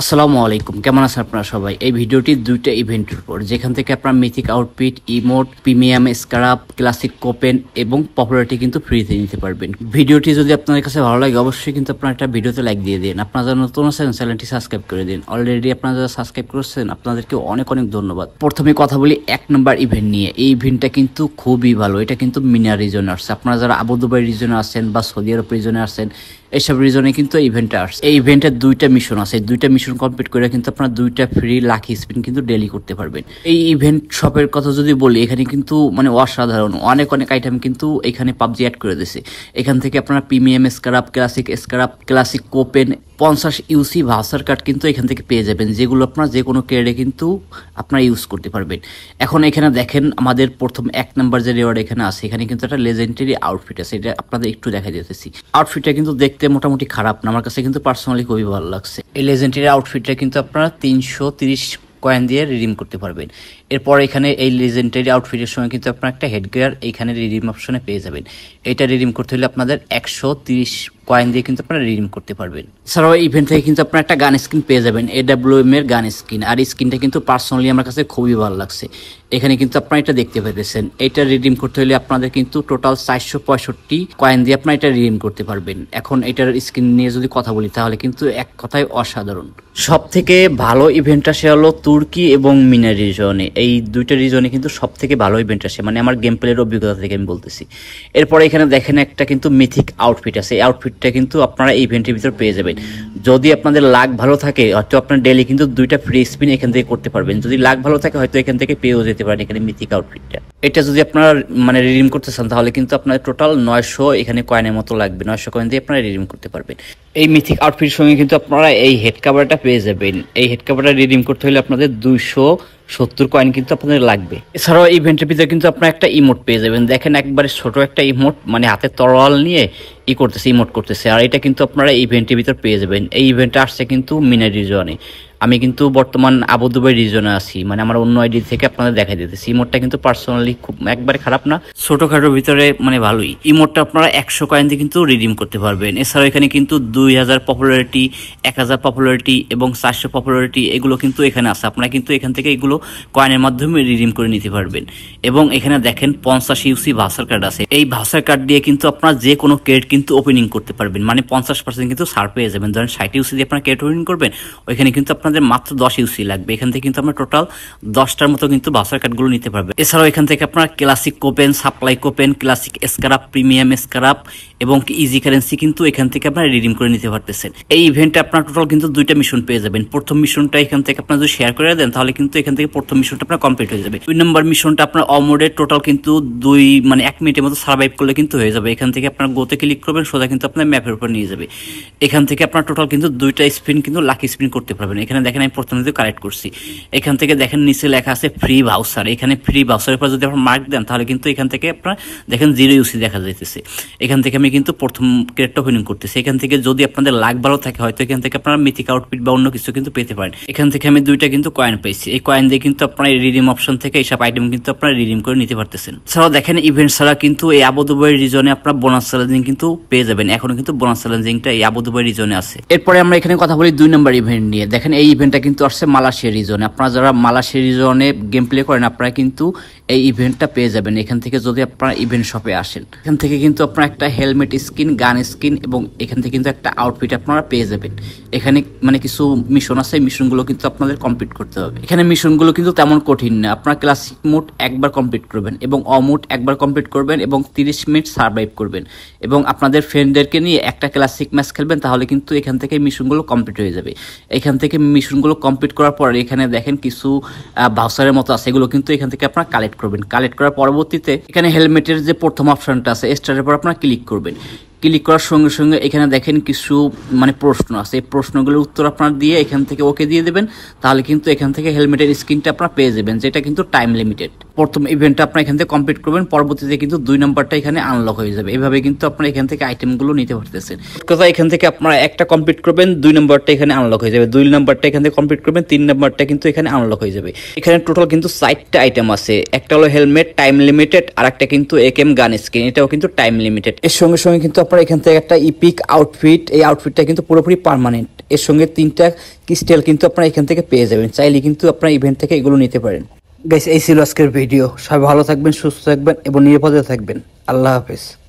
আসসালামু আলাইকুম কেমন আছেন আপনারা সবাই এই ভিডিওটি দুইটা ইভেন্টের উপর যেখান থেকে আপনার mythic outfit emote premium scrap classic coupon এবং পপুলারিটি কিন্তু ফ্রিতে নিতে পারবেন ভিডিওটি যদি আপনাদের কাছে ভালো লাগে অবশ্যই কিন্তু আপনার একটা ভিডিওতে লাইক দিয়ে দিন আপনারা যারা নতুন আছেন চ্যানেলটি সাবস্ক্রাইব করে দিন অলরেডি আপনারা যারা সাবস্ক্রাইব করেছেন আপনাদেরকে অনেক অনেক ধন্যবাদ প্রথমে কথা বলি এক নম্বর ইভেন্ট নিয়ে এই ইভেন্টটা কিন্তু খুবই ভালো এটা কিন্তু মিনা রিজনে আসছে আপনারা যারা আবুদুবাই রিজনে আছেন বা সৌদি আরব রিজনে আছেন এইসব রিজনে কিন্তু ইভেন্টটা আসছে এই ইভেন্টের দুইটা মিশন আছে দুইটা মিশন কমপ্লিট করে কিন্তু আপনার দুইটা ফ্রি লাকি স্পিন কিন্তু ডেলি করতে পারবেন এই ইভেন্ট শপের কথা যদি বলি এখানে কিন্তু মানে অসাধারণ অনেক অনেক আইটেম কিন্তু এখানে পাবজি অ্যাড করে দিয়েছে এখান থেকে আপনারা premium scrap classic scrap classic coupon পঞ্চাশ ইউসি ভাউচার কার্ড কিন্তু এখান থেকে পেয়ে যাবেন যেগুলো আপনার যে কোনো ক্রেডে কিন্তু আপনারা ইউজ করতে পারবেন এখন এখানে দেখেন আমাদের প্রথম এক নাম্বার যে রেওয়ার্ড এখানে আছে এখানে কিন্তু একটা লেজেন্ডারি আউটফিট আছে এটা আপনাদের একটু দেখা যেতেছি আউটফিটটা কিন্তু দেখতে মোটামুটি খারাপ না আমার কাছে কিন্তু পার্সোনালি খুবই ভালো লাগছে এই লেজেন্ডারি আউটফিটটা কিন্তু আপনারা তিনশো তিরিশ কয়েন দিয়ে রিডিম করতে পারবেন এরপর এখানে এই লেজেন্ডারি আউটফিটের সময় কিন্তু আপনার একটা হেডগিয়ার এখানে রিডিম অপশনে পেয়ে যাবেন এটা রিডিম করতে হলে আপনাদের একশো তিরিশ কয়েন দিয়ে কিন্তু আপনারা রিডিম করতে পারবেন এছাড়াও ইভেন্ট থেকে কিন্তু আপনারা একটা গান স্ক্রিন পেয়ে যাবেন এম এর গান স্ক্রিন আর স্ক্রিনটা কিন্তু পার্সোনালি আমার কাছে খুবই ভালো লাগছে এখানে কিন্তু আপনারা এটা দেখতে পেতেছেন এটা রিডিম করতে হলে আপনাদের কিন্তু টোটাল চারশো পঁয়ষট্টি কয়েন দিয়ে আপনারা এটা রিডিম করতে পারবেন এখন এটার স্ক্রিন নিয়ে যদি কথা বলি তাহলে কিন্তু এক কথায় অসাধারণ সব থেকে ভালো ইভেন্টটা আসে হলো তুর্কি এবং মিনা রিজনে এই দুইটা রিজনে কিন্তু সব থেকে ভালো ইভেন্ট আসে মানে আমার গেম অভিজ্ঞতা থেকে আমি বলতেছি এরপরে এখানে দেখেন একটা কিন্তু মিথিক আউটফিট আছে এই আউটফিট ডেটটা কিন্তু আপনারা এই ইভেন্টের ভিতর পেয়ে যাবেন যদি আপনাদের লাক ভালো থাকে হয়তো আপনার ডেলি কিন্তু দুইটা ফ্রি স্পিন এখান থেকে করতে পারবেন যদি লাক ভালো থাকে হয়তো এখান থেকে পেয়েও যেতে পারেন এখানে মিথিক আউটফিটটা এটা যদি আপনারা মানে রিডিম করতে চান তাহলে কিন্তু আপনার টোটাল নয়শো এখানে কয়েনের মতো লাগবে নয়শো কয়েন দিয়ে আপনারা রিডিম করতে পারবেন এই মিথিক আউটফিটের সঙ্গে কিন্তু আপনারা এই হেড কাভারটা পেয়ে যাবেন এই হেড কাভারটা রিডিম করতে হলে আপনাদের দুইশো সত্তর কয়েন কিন্তু আপনাদের লাগবে এছাড়াও ইভেন্টের ভিতরে কিন্তু আপনারা একটা ইমোট পেয়ে যাবেন দেখেন একবারে ছোট একটা ইমোট মানে হাতে তরোয়াল নিয়ে ই করতেছে ইমোট করতেছে আর এটা কিন্তু আপনারা ইভেন্টের ভিতরে পেয়ে যাবেন এই ইভেন্টটা আসছে কিন্তু মিনারি জোনে আমি কিন্তু বর্তমান আবুদুবাই রিজনে আছি মানে আমার অন্য আইডি থেকে আপনাদের দেখাই দিতে ইমোটটা কিন্তু পার্সোনালি খুব একবারে খারাপ না ছোটোখাটোর ভিতরে মানে ভালোই ইমোটটা আপনারা একশো কয়েন দিয়ে কিন্তু রিডিম করতে পারবেন এছাড়াও এখানে কিন্তু দুই হাজার পপুলারিটি এক হাজার পপুলারিটি এবং চারশো পপুলারিটি এগুলো কিন্তু এখানে আছে আপনারা কিন্তু এখান থেকে এগুলো কয়েনের মাধ্যমে রিডিম করে নিতে পারবেন এবং এখানে দেখেন পঞ্চাশ ইউসি ভাষার কার্ড আছে এই ভাষার কার্ড দিয়ে কিন্তু আপনারা যে কোনো ক্রেড কিন্তু ওপেনিং করতে পারবেন মানে পঞ্চাশ পার্সেন্ট কিন্তু সার পেয়ে যাবেন ধরেন ষাট ইউসি দিয়ে আপনারা ক্রেড ওপেনিং করবেন ওইখানে কিন্তু আপনার আপনাদের মাত্র দশ ইউসি লাগবে এখান থেকে কিন্তু আপনার টোটাল দশটার মতো কিন্তু বাসার কার্ডগুলো নিতে পারবে এছাড়াও এখান থেকে আপনার classic coupon supply coupon classic scrap premium scrap এবং ইজি কারেন্সি কিন্তু এখান থেকে আপনারা রিডিম করে নিতে পারতেছেন এই ইভেন্টে আপনার টোটাল কিন্তু দুইটা মিশন পেয়ে যাবেন প্রথম মিশনটা এখান থেকে আপনার যদি শেয়ার করে দেন তাহলে কিন্তু এখান থেকে প্রথম মিশনটা আপনার কমপ্লিট হয়ে যাবে দুই নম্বর মিশনটা আপনার অমোডে টোটাল কিন্তু দুই মানে এক মিনিটের মতো সার্ভাইভ করলে কিন্তু হয়ে যাবে এখান থেকে আপনার গোতে ক্লিক করবেন সোজা কিন্তু আপনার ম্যাপের উপর নিয়ে যাবে এখান থেকে আপনার টোটাল কিন্তু দুইটা স্পিন কিন্তু লাকি স্পিন করতে পারবেন এখানে এখানে দেখেন আমি প্রথমে কালেক্ট করছি এখান থেকে দেখেন নিচে লেখা আছে ফ্রি ভাউচার এখানে ফ্রি ভাউচারের পর যদি আপনার মার্ক দেন তাহলে কিন্তু এখান থেকে আপনার দেখেন জিরো ইউসি দেখা যাইতেছে এখান থেকে আমি কিন্তু প্রথম ক্রেটটা ওপেনিং করতেছি এখান থেকে যদি আপনাদের লাগ ভালো থাকে হয়তো এখান থেকে আপনারা মিথিক আউটপিট বা অন্য কিছু কিন্তু পেতে পারেন এখান থেকে আমি দুইটা কিন্তু কয়েন পেয়েছি এই কয়েন দিয়ে কিন্তু আপনার রিডিম অপশন থেকে এইসব আইটেম কিন্তু আপনারা রিডিম করে নিতে পারতেছেন ছাড়াও দেখেন ইভেন্ট ছাড়া কিন্তু এই আবুদুবাই রিজনে আপনার বোনাস চ্যালেঞ্জিং কিন্তু পেয়ে যাবেন এখনও কিন্তু বোনাস চ্যালেঞ্জিংটা এই আবুদুবাই রিজনে আছে এরপরে আমরা এখানে কথা বলি দুই নম্বর ইভেন্ট নিয়ে দেখেন এই এই ইভেন্টটা কিন্তু আসছে মালয়েশিয়া রিজনে আপনারা যারা মালয়েশিয়া রিজনে গেম প্লে করেন আপনারা কিন্তু এই ইভেন্টটা পেয়ে যাবেন এখান থেকে যদি আপনারা ইভেন্ট শপে আসেন এখান থেকে কিন্তু আপনারা একটা হেলমেট স্কিন গান স্কিন এবং এখান থেকে কিন্তু একটা আউটফিট আপনারা পেয়ে যাবেন এখানে মানে কিছু মিশন আছে মিশনগুলো কিন্তু আপনাদের কমপ্লিট করতে হবে এখানে মিশনগুলো কিন্তু তেমন কঠিন না আপনারা ক্লাসিক মোড একবার কমপ্লিট করবেন এবং অমোড একবার কমপ্লিট করবেন এবং তিরিশ মিনিট সার্ভাইভ করবেন এবং আপনাদের ফ্রেন্ডদেরকে নিয়ে একটা ক্লাসিক ম্যাচ খেলবেন তাহলে কিন্তু এখান থেকে মিশনগুলো কমপ্লিট হয়ে যাবে এখান থেকে মিশনগুলো কমপ্লিট করার পর এখানে দেখেন কিছু ভাউসারের মতো আছে এগুলো কিন্তু এখান থেকে আপনারা কালেক্ট করবেন কালেক্ট করার পরবর্তীতে এখানে হেলমেটের যে প্রথম অপশানটা আছে স্টারের পর আপনারা ক্লিক করবেন ক্লিক করার সঙ্গে সঙ্গে এখানে দেখেন কিছু মানে প্রশ্ন আছে এই প্রশ্নগুলোর উত্তর আপনার দিয়ে এখান থেকে ওকে দিয়ে দেবেন তাহলে কিন্তু এখান থেকে হেলমেটের স্ক্রিনটা আপনারা পেয়ে যাবেন যেটা কিন্তু টাইম লিমিটেড প্রথম ইভেন্টটা আপনার এখান থেকে কমপ্লিট করবেন পরবর্তীতে কিন্তু দুই নম্বরটা এখানে আনলক হয়ে যাবে এভাবে কিন্তু আপনার এখান থেকে আইটেমগুলো নিতে পারতেছেন কথা এখান থেকে আপনারা একটা কমপ্লিট করবেন দুই নম্বরটা এখানে আনলক হয়ে যাবে দুই নম্বরটা এখান থেকে কমপ্লিট করবেন তিন নম্বরটা কিন্তু এখানে আনলক হয়ে যাবে এখানে টোটাল কিন্তু চারটা আইটেম আছে একটা হলো হেলমেট টাইম লিমিটেড আর একটা কিন্তু এক এম গান স্ক্রিন এটাও কিন্তু টাইম লিমিটেড এর সঙ্গে সঙ্গে কিন্তু আপনার এখান থেকে একটা ইপিক আউটফিট এই আউটফিটটা কিন্তু পুরোপুরি পারমানেন্ট এর সঙ্গে তিনটা কিস্টেল কিন্তু আপনারা এখান থেকে পেয়ে যাবেন চাইলে কিন্তু আপনারা ইভেন্ট থেকে এগুলো নিতে পারেন গাইস এই ছিল আজকের ভিডিও সবাই ভালো থাকবেন সুস্থ থাকবেন এবং নিরাপদে থাকবেন আল্লাহ হাফেজ